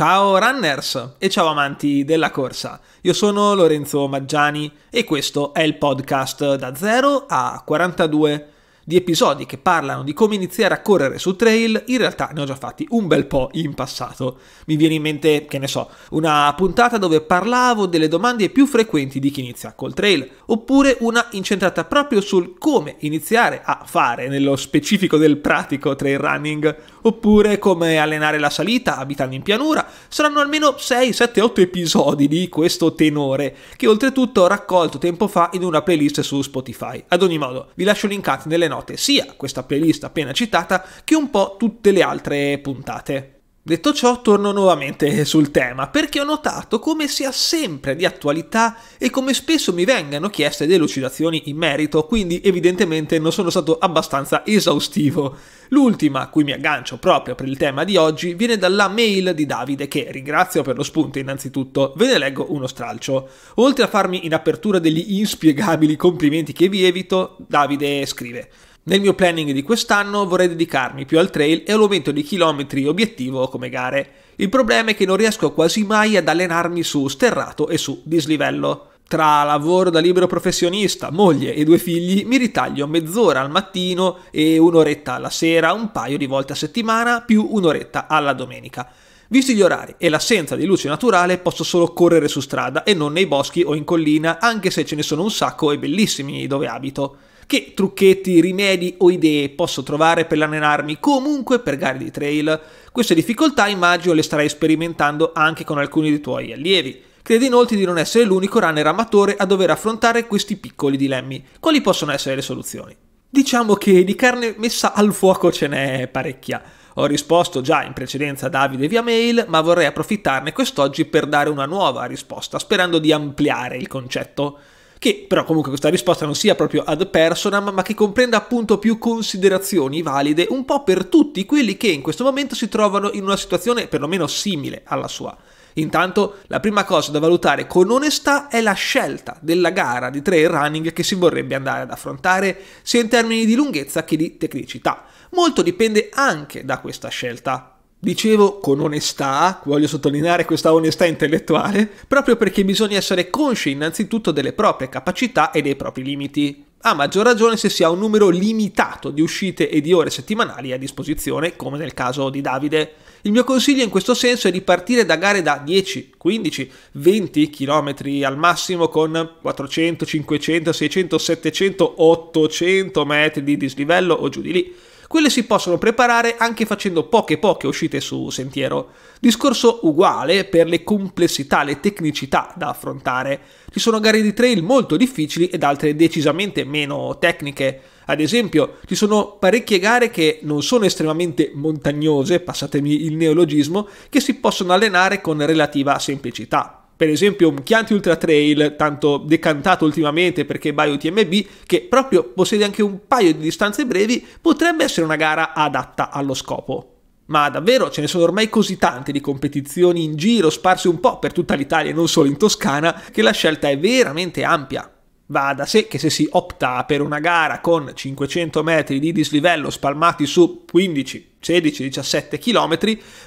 Ciao runners e ciao amanti della corsa. Io sono Lorenzo Maggiani e questo è il podcast da 0 a 42 di episodi che parlano di come iniziare a correre su trail, in realtà ne ho già fatti un bel po' in passato. Mi viene in mente, che ne so, una puntata dove parlavo delle domande più frequenti di chi inizia col trail, oppure una incentrata proprio sul come iniziare a fare, nello specifico del pratico trail running, oppure come allenare la salita abitando in pianura. Saranno almeno 6, 7, 8 episodi di questo tenore, che oltretutto ho raccolto tempo fa in una playlist su Spotify. Ad ogni modo, vi lascio linkati nelle note note sia questa playlist appena citata che un po' tutte le altre puntate. Detto ciò, torno nuovamente sul tema, perché ho notato come sia sempre di attualità e come spesso mi vengano chieste delucidazioni in merito, quindi evidentemente non sono stato abbastanza esaustivo. L'ultima, a cui mi aggancio proprio per il tema di oggi, viene dalla mail di Davide, che ringrazio per lo spunto innanzitutto, ve ne leggo uno stralcio. Oltre a farmi in apertura degli inspiegabili complimenti che vi evito, Davide scrive nel mio planning di quest'anno vorrei dedicarmi più al trail e all'aumento di chilometri obiettivo come gare. Il problema è che non riesco quasi mai ad allenarmi su sterrato e su dislivello. Tra lavoro da libero professionista, moglie e due figli, mi ritaglio mezz'ora al mattino e un'oretta alla sera, un paio di volte a settimana, più un'oretta alla domenica. Visti gli orari e l'assenza di luce naturale, posso solo correre su strada e non nei boschi o in collina, anche se ce ne sono un sacco e bellissimi dove abito. Che trucchetti, rimedi o idee posso trovare per allenarmi comunque per gare di trail? Queste difficoltà immagino le starai sperimentando anche con alcuni dei tuoi allievi. Crede inoltre di non essere l'unico runner amatore a dover affrontare questi piccoli dilemmi. Quali possono essere le soluzioni? Diciamo che di carne messa al fuoco ce n'è parecchia. Ho risposto già in precedenza a Davide via mail, ma vorrei approfittarne quest'oggi per dare una nuova risposta, sperando di ampliare il concetto che però comunque questa risposta non sia proprio ad personam, ma che comprenda appunto più considerazioni valide un po' per tutti quelli che in questo momento si trovano in una situazione perlomeno simile alla sua. Intanto la prima cosa da valutare con onestà è la scelta della gara di trail running che si vorrebbe andare ad affrontare sia in termini di lunghezza che di tecnicità. Molto dipende anche da questa scelta Dicevo con onestà, voglio sottolineare questa onestà intellettuale, proprio perché bisogna essere consci innanzitutto delle proprie capacità e dei propri limiti. A maggior ragione se si ha un numero limitato di uscite e di ore settimanali a disposizione, come nel caso di Davide. Il mio consiglio in questo senso è di partire da gare da 10, 15, 20 km al massimo con 400, 500, 600, 700, 800 metri di dislivello o giù di lì quelle si possono preparare anche facendo poche poche uscite su sentiero. Discorso uguale per le complessità, le tecnicità da affrontare. Ci sono gare di trail molto difficili ed altre decisamente meno tecniche. Ad esempio, ci sono parecchie gare che non sono estremamente montagnose, passatemi il neologismo, che si possono allenare con relativa semplicità per esempio un Chianti Ultra Trail, tanto decantato ultimamente perché BioTMB, che proprio possiede anche un paio di distanze brevi, potrebbe essere una gara adatta allo scopo. Ma davvero ce ne sono ormai così tante di competizioni in giro, sparse un po' per tutta l'Italia e non solo in Toscana, che la scelta è veramente ampia. Va da sé che se si opta per una gara con 500 metri di dislivello spalmati su 15, 16, 17 km,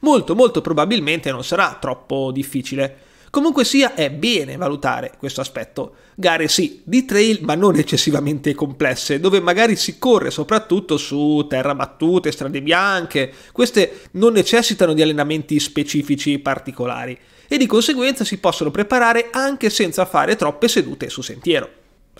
molto molto probabilmente non sarà troppo difficile Comunque sia, è bene valutare questo aspetto. Gare sì, di trail, ma non eccessivamente complesse, dove magari si corre soprattutto su terra battute, strade bianche, queste non necessitano di allenamenti specifici particolari e di conseguenza si possono preparare anche senza fare troppe sedute su sentiero.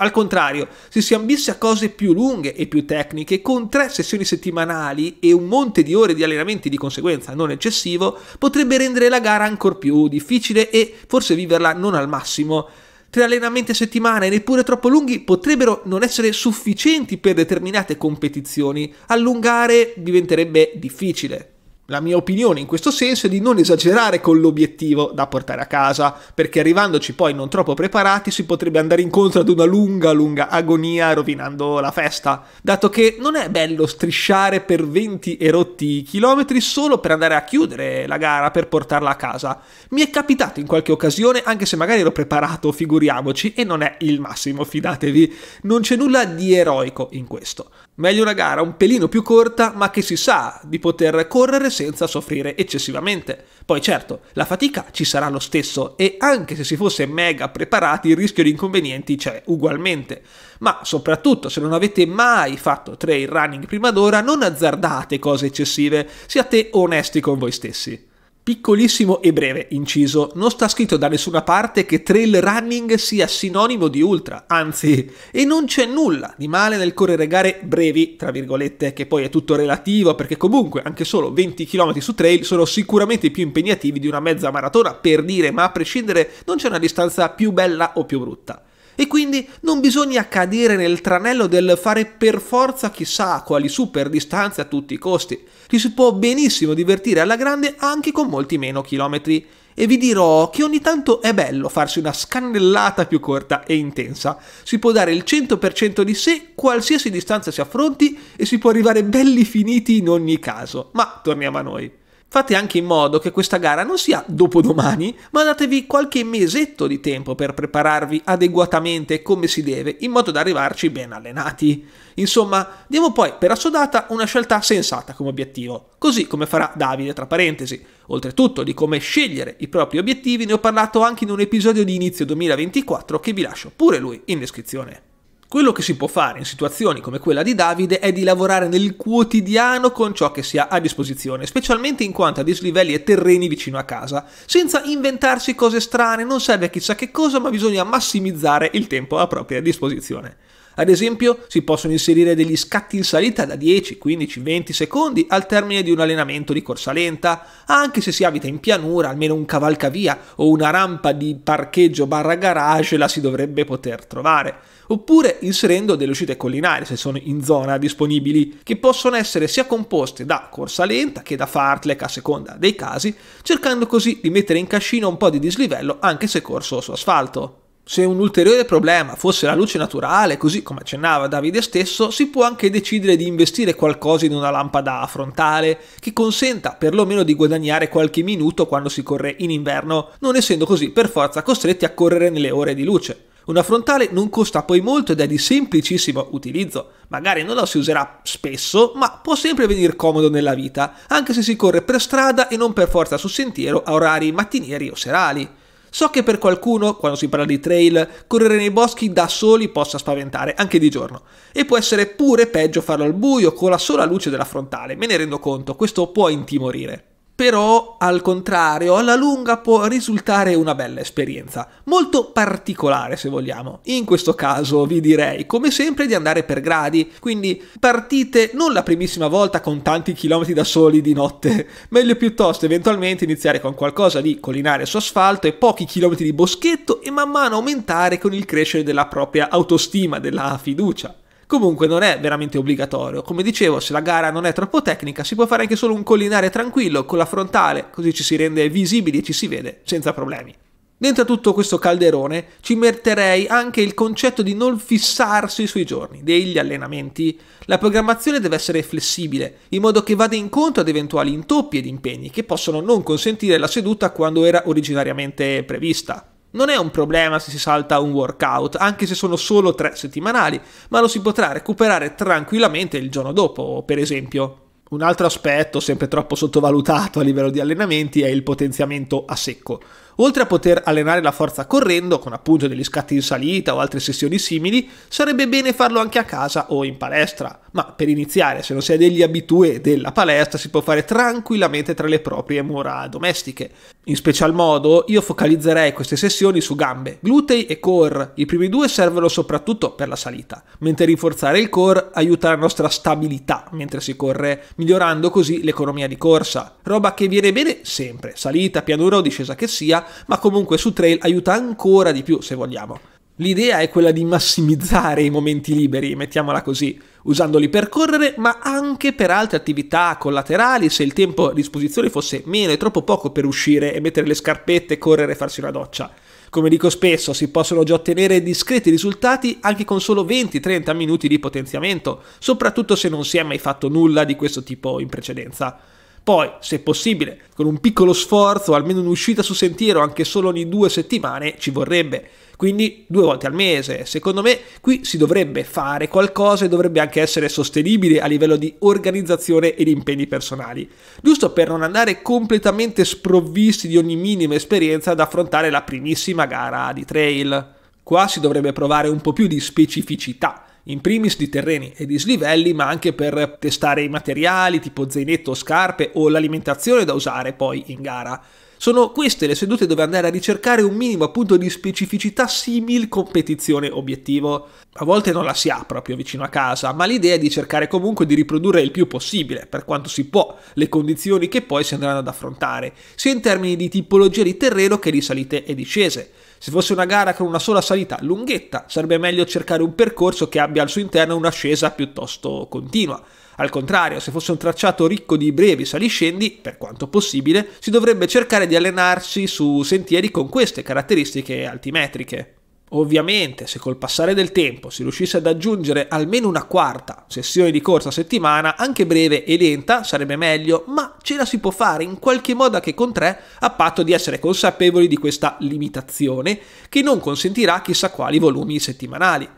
Al contrario, se si ambisse a cose più lunghe e più tecniche, con tre sessioni settimanali e un monte di ore di allenamenti di conseguenza non eccessivo, potrebbe rendere la gara ancora più difficile e forse viverla non al massimo. Tre allenamenti a settimana e neppure troppo lunghi potrebbero non essere sufficienti per determinate competizioni, allungare diventerebbe difficile. La mia opinione in questo senso è di non esagerare con l'obiettivo da portare a casa, perché arrivandoci poi non troppo preparati si potrebbe andare incontro ad una lunga, lunga agonia rovinando la festa, dato che non è bello strisciare per 20 e rotti chilometri solo per andare a chiudere la gara, per portarla a casa. Mi è capitato in qualche occasione, anche se magari ero preparato, figuriamoci, e non è il massimo, fidatevi, non c'è nulla di eroico in questo. Meglio una gara un pelino più corta, ma che si sa di poter correre senza soffrire eccessivamente. Poi certo, la fatica ci sarà lo stesso e anche se si fosse mega preparati il rischio di inconvenienti c'è ugualmente. Ma soprattutto se non avete mai fatto trail running prima d'ora, non azzardate cose eccessive, siate onesti con voi stessi. Piccolissimo e breve inciso, non sta scritto da nessuna parte che trail running sia sinonimo di ultra, anzi, e non c'è nulla di male nel correre gare brevi, tra virgolette, che poi è tutto relativo perché comunque anche solo 20 km su trail sono sicuramente più impegnativi di una mezza maratona per dire, ma a prescindere non c'è una distanza più bella o più brutta e quindi non bisogna cadere nel tranello del fare per forza chissà quali super distanze a tutti i costi. Ci si può benissimo divertire alla grande anche con molti meno chilometri. E vi dirò che ogni tanto è bello farsi una scannellata più corta e intensa. Si può dare il 100% di sé qualsiasi distanza si affronti e si può arrivare belli finiti in ogni caso. Ma torniamo a noi. Fate anche in modo che questa gara non sia dopodomani, ma datevi qualche mesetto di tempo per prepararvi adeguatamente come si deve, in modo da arrivarci ben allenati. Insomma, diamo poi per assodata una scelta sensata come obiettivo, così come farà Davide tra parentesi. Oltretutto di come scegliere i propri obiettivi ne ho parlato anche in un episodio di inizio 2024 che vi lascio pure lui in descrizione. Quello che si può fare in situazioni come quella di Davide è di lavorare nel quotidiano con ciò che si ha a disposizione, specialmente in quanto a dislivelli e terreni vicino a casa, senza inventarsi cose strane, non serve a chissà che cosa, ma bisogna massimizzare il tempo a propria disposizione. Ad esempio si possono inserire degli scatti in salita da 10, 15, 20 secondi al termine di un allenamento di corsa lenta, anche se si abita in pianura, almeno un cavalcavia o una rampa di parcheggio barra garage la si dovrebbe poter trovare, oppure inserendo delle uscite collinari se sono in zona disponibili, che possono essere sia composte da corsa lenta che da fartlek a seconda dei casi, cercando così di mettere in cascina un po' di dislivello anche se corso su asfalto. Se un ulteriore problema fosse la luce naturale, così come accennava Davide stesso, si può anche decidere di investire qualcosa in una lampada frontale che consenta perlomeno di guadagnare qualche minuto quando si corre in inverno, non essendo così per forza costretti a correre nelle ore di luce. Una frontale non costa poi molto ed è di semplicissimo utilizzo. Magari non la si userà spesso, ma può sempre venire comodo nella vita, anche se si corre per strada e non per forza su sentiero a orari mattinieri o serali. So che per qualcuno, quando si parla di trail, correre nei boschi da soli possa spaventare, anche di giorno. E può essere pure peggio farlo al buio, con la sola luce della frontale, me ne rendo conto, questo può intimorire però al contrario alla lunga può risultare una bella esperienza, molto particolare se vogliamo. In questo caso vi direi come sempre di andare per gradi, quindi partite non la primissima volta con tanti chilometri da soli di notte, meglio piuttosto eventualmente iniziare con qualcosa di collinare su asfalto e pochi chilometri di boschetto e man mano aumentare con il crescere della propria autostima, della fiducia. Comunque non è veramente obbligatorio. Come dicevo, se la gara non è troppo tecnica, si può fare anche solo un collinare tranquillo con la frontale, così ci si rende visibili e ci si vede senza problemi. Dentro tutto questo calderone ci metterei anche il concetto di non fissarsi sui giorni degli allenamenti. La programmazione deve essere flessibile, in modo che vada incontro ad eventuali intoppi ed impegni che possono non consentire la seduta quando era originariamente prevista. Non è un problema se si salta un workout, anche se sono solo tre settimanali, ma lo si potrà recuperare tranquillamente il giorno dopo, per esempio. Un altro aspetto sempre troppo sottovalutato a livello di allenamenti è il potenziamento a secco. Oltre a poter allenare la forza correndo, con appunto degli scatti in salita o altre sessioni simili, sarebbe bene farlo anche a casa o in palestra. Ma per iniziare, se non sei degli abitue della palestra, si può fare tranquillamente tra le proprie mura domestiche. In special modo, io focalizzerei queste sessioni su gambe, glutei e core. I primi due servono soprattutto per la salita, mentre rinforzare il core aiuta la nostra stabilità mentre si corre, migliorando così l'economia di corsa. Roba che viene bene sempre, salita, pianura o discesa che sia, ma comunque su trail aiuta ancora di più se vogliamo. L'idea è quella di massimizzare i momenti liberi, mettiamola così, usandoli per correre, ma anche per altre attività collaterali, se il tempo a disposizione fosse meno e troppo poco per uscire e mettere le scarpette, correre e farsi una doccia. Come dico spesso, si possono già ottenere discreti risultati anche con solo 20-30 minuti di potenziamento, soprattutto se non si è mai fatto nulla di questo tipo in precedenza. Poi, se possibile, con un piccolo sforzo, almeno un'uscita su sentiero anche solo ogni due settimane ci vorrebbe. Quindi due volte al mese. Secondo me qui si dovrebbe fare qualcosa e dovrebbe anche essere sostenibile a livello di organizzazione ed impegni personali. Giusto per non andare completamente sprovvisti di ogni minima esperienza ad affrontare la primissima gara di trail. Qua si dovrebbe provare un po' più di specificità in primis di terreni e di slivelli, ma anche per testare i materiali tipo zainetto o scarpe o l'alimentazione da usare poi in gara. Sono queste le sedute dove andare a ricercare un minimo appunto di specificità simil competizione obiettivo. A volte non la si ha proprio vicino a casa, ma l'idea è di cercare comunque di riprodurre il più possibile, per quanto si può, le condizioni che poi si andranno ad affrontare, sia in termini di tipologia di terreno che di salite e discese. Se fosse una gara con una sola salita lunghetta, sarebbe meglio cercare un percorso che abbia al suo interno un'ascesa piuttosto continua. Al contrario, se fosse un tracciato ricco di brevi saliscendi, per quanto possibile, si dovrebbe cercare di allenarsi su sentieri con queste caratteristiche altimetriche. Ovviamente, se col passare del tempo si riuscisse ad aggiungere almeno una quarta sessione di corsa a settimana, anche breve e lenta, sarebbe meglio, ma ce la si può fare in qualche modo anche con tre, a patto di essere consapevoli di questa limitazione, che non consentirà chissà quali volumi settimanali.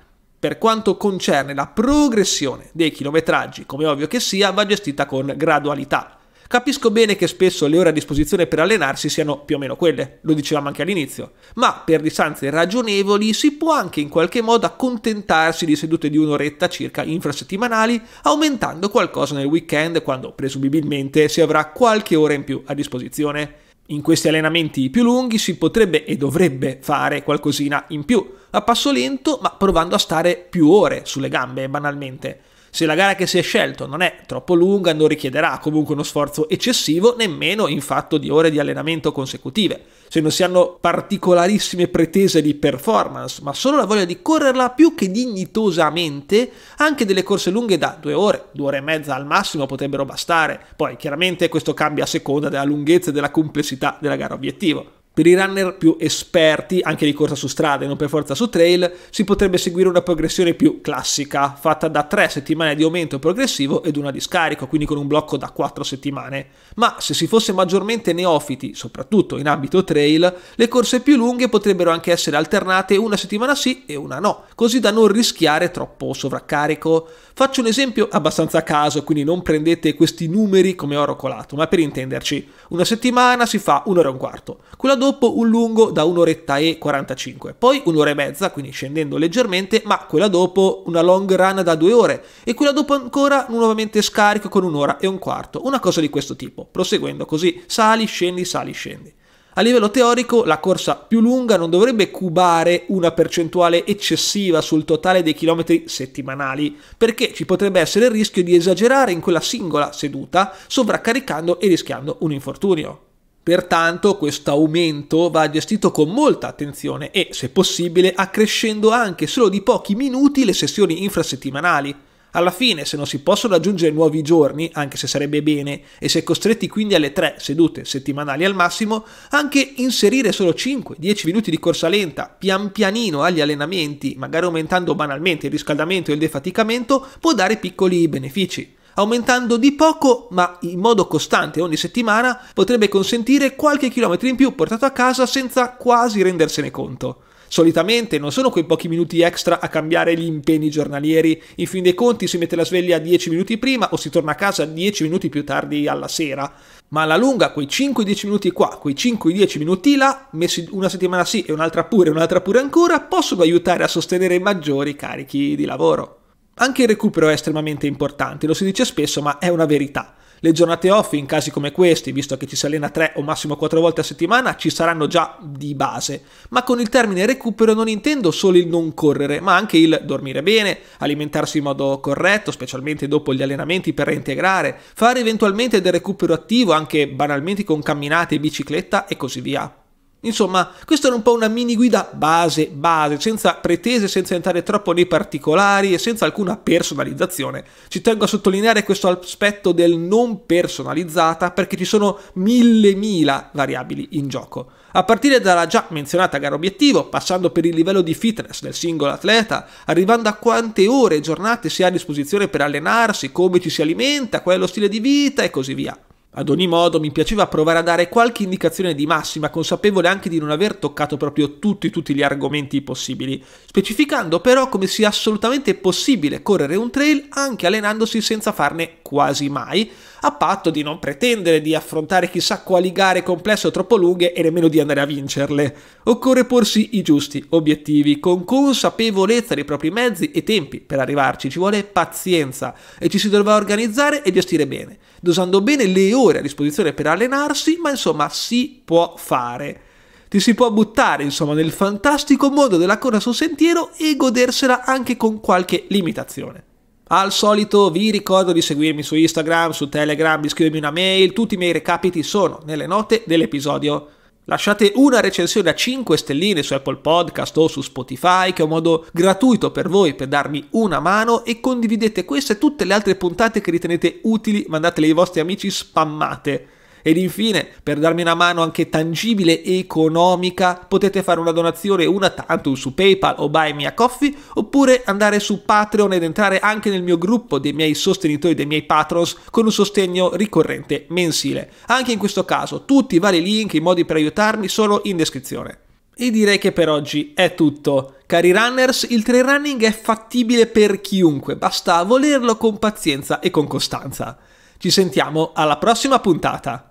Per quanto concerne la progressione dei chilometraggi, come ovvio che sia, va gestita con gradualità. Capisco bene che spesso le ore a disposizione per allenarsi siano più o meno quelle, lo dicevamo anche all'inizio, ma per distanze ragionevoli si può anche in qualche modo accontentarsi di sedute di un'oretta circa infrasettimanali, aumentando qualcosa nel weekend quando presumibilmente si avrà qualche ora in più a disposizione. In questi allenamenti più lunghi si potrebbe e dovrebbe fare qualcosina in più, a passo lento ma provando a stare più ore sulle gambe banalmente. Se la gara che si è scelto non è troppo lunga non richiederà comunque uno sforzo eccessivo nemmeno in fatto di ore di allenamento consecutive. Se non si hanno particolarissime pretese di performance, ma solo la voglia di correrla più che dignitosamente, anche delle corse lunghe da due ore, due ore e mezza al massimo potrebbero bastare. Poi chiaramente questo cambia a seconda della lunghezza e della complessità della gara obiettivo. Per i runner più esperti, anche di corsa su strada e non per forza su trail, si potrebbe seguire una progressione più classica, fatta da tre settimane di aumento progressivo ed una di scarico, quindi con un blocco da quattro settimane. Ma se si fosse maggiormente neofiti, soprattutto in ambito trail, le corse più lunghe potrebbero anche essere alternate una settimana sì e una no, così da non rischiare troppo sovraccarico. Faccio un esempio abbastanza a caso, quindi non prendete questi numeri come oro colato, ma per intenderci, una settimana si fa un'ora e un quarto, quella dopo un lungo da un'oretta e 45, poi un'ora e mezza, quindi scendendo leggermente, ma quella dopo una long run da due ore e quella dopo ancora nuovamente scarico con un'ora e un quarto, una cosa di questo tipo, proseguendo così sali, scendi, sali, scendi. A livello teorico la corsa più lunga non dovrebbe cubare una percentuale eccessiva sul totale dei chilometri settimanali, perché ci potrebbe essere il rischio di esagerare in quella singola seduta, sovraccaricando e rischiando un infortunio. Pertanto questo aumento va gestito con molta attenzione e, se possibile, accrescendo anche solo di pochi minuti le sessioni infrasettimanali. Alla fine, se non si possono aggiungere nuovi giorni, anche se sarebbe bene, e se costretti quindi alle tre sedute settimanali al massimo, anche inserire solo 5-10 minuti di corsa lenta, pian pianino agli allenamenti, magari aumentando banalmente il riscaldamento e il defaticamento, può dare piccoli benefici aumentando di poco ma in modo costante ogni settimana, potrebbe consentire qualche chilometro in più portato a casa senza quasi rendersene conto. Solitamente non sono quei pochi minuti extra a cambiare gli impegni giornalieri, in fin dei conti si mette la sveglia 10 minuti prima o si torna a casa 10 minuti più tardi alla sera, ma alla lunga quei 5-10 minuti qua, quei 5-10 minuti là, messi una settimana sì e un'altra pure e un'altra pure ancora, possono aiutare a sostenere maggiori carichi di lavoro. Anche il recupero è estremamente importante, lo si dice spesso ma è una verità. Le giornate off in casi come questi, visto che ci si allena 3 o massimo 4 volte a settimana, ci saranno già di base, ma con il termine recupero non intendo solo il non correre, ma anche il dormire bene, alimentarsi in modo corretto, specialmente dopo gli allenamenti per reintegrare, fare eventualmente del recupero attivo anche banalmente con camminate, bicicletta e così via. Insomma, questa era un po' una mini guida base, base, senza pretese, senza entrare troppo nei particolari e senza alcuna personalizzazione. Ci tengo a sottolineare questo aspetto del non personalizzata perché ci sono mille mila variabili in gioco. A partire dalla già menzionata gara obiettivo, passando per il livello di fitness del singolo atleta, arrivando a quante ore e giornate si ha a disposizione per allenarsi, come ci si alimenta, qual è lo stile di vita e così via. Ad ogni modo mi piaceva provare a dare qualche indicazione di massima, consapevole anche di non aver toccato proprio tutti, tutti gli argomenti possibili, specificando però come sia assolutamente possibile correre un trail anche allenandosi senza farne quasi mai, a patto di non pretendere di affrontare chissà quali gare complesse o troppo lunghe e nemmeno di andare a vincerle. Occorre porsi i giusti obiettivi, con consapevolezza dei propri mezzi e tempi per arrivarci, ci vuole pazienza e ci si dovrà organizzare e gestire bene, dosando bene le ore a disposizione per allenarsi, ma insomma si può fare ti si può buttare insomma nel fantastico mondo della corsa sul sentiero e godersela anche con qualche limitazione. Al solito vi ricordo di seguirmi su Instagram, su Telegram, di scrivermi una mail, tutti i miei recapiti sono nelle note dell'episodio. Lasciate una recensione a 5 stelline su Apple Podcast o su Spotify, che è un modo gratuito per voi per darmi una mano e condividete queste e tutte le altre puntate che ritenete utili, mandatele ai vostri amici, spammate. Ed infine, per darmi una mano anche tangibile e economica, potete fare una donazione una tantum su PayPal o Buy Me a Coffee, oppure andare su Patreon ed entrare anche nel mio gruppo dei miei sostenitori, dei miei patrons, con un sostegno ricorrente mensile. Anche in questo caso, tutti i vari link, e i modi per aiutarmi sono in descrizione. E direi che per oggi è tutto. Cari runners, il trail running è fattibile per chiunque, basta volerlo con pazienza e con costanza. Ci sentiamo alla prossima puntata.